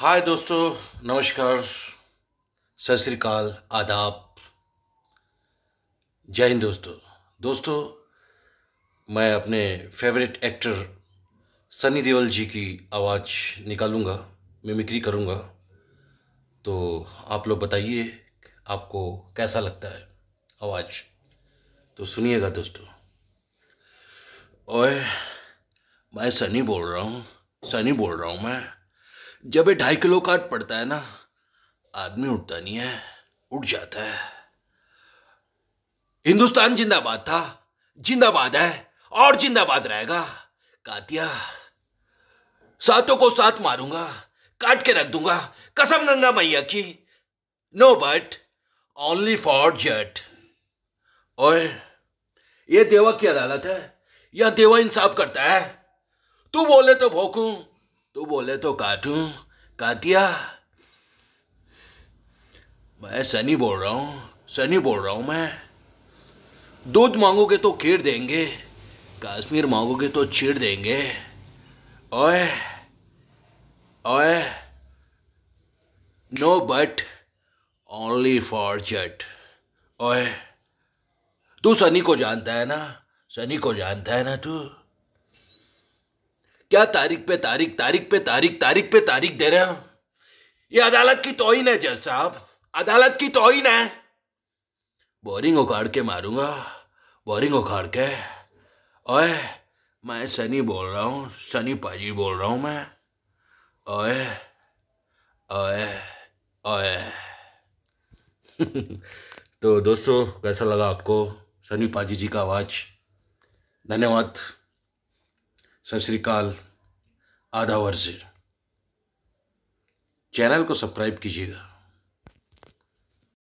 हाय दोस्तों नमस्कार सत श्रीकाल आदाब जय हिंद दोस्तों दोस्तों मैं अपने फेवरेट एक्टर सनी देओल जी की आवाज़ निकालूंगा मिमिक्री करूंगा तो आप लोग बताइए आपको कैसा लगता है आवाज़ तो सुनिएगा दोस्तों और मैं सनी बोल रहा हूँ सनी बोल रहा हूँ मैं जब ये ढाई किलो काट पड़ता है ना आदमी उठता नहीं है उठ जाता है हिंदुस्तान जिंदाबाद था जिंदाबाद है और जिंदाबाद रहेगा कातिया सातों को साथ मारूंगा काट के रख दूंगा कसम गंगा मैया की नो बट ओनली फॉर जट और ये देवा की अदालत है या देवा इंसाफ करता है तू बोले तो भोकू तू बोले तो काटू कातिया मैं सनी बोल रहा हूं सनी बोल रहा हूं मैं दूध मांगोगे तो खीर देंगे कश्मीर मांगोगे तो छीड़ देंगे ओए ओए नो बट ओनली फॉर चट ओए तू सनी को जानता है ना सनी को जानता है ना तू क्या तारीख पे तारीख तारीख पे तारीख तारीख पे तारीख दे रहे हो ये अदालत की तोहिन है जज साहब अदालत की तोहिन है बोरिंग उखाड़ के मारूंगा बोरिंग उखाड़ के ओए मैं सनी बोल रहा हूँ सनी पाजी बोल रहा हूँ मैं ओए ओए ओए तो दोस्तों कैसा लगा आपको सनी पाजी जी का आवाज़ धन्यवाद सत श्रीकाल आधा वर्जिर चैनल को सब्सक्राइब कीजिएगा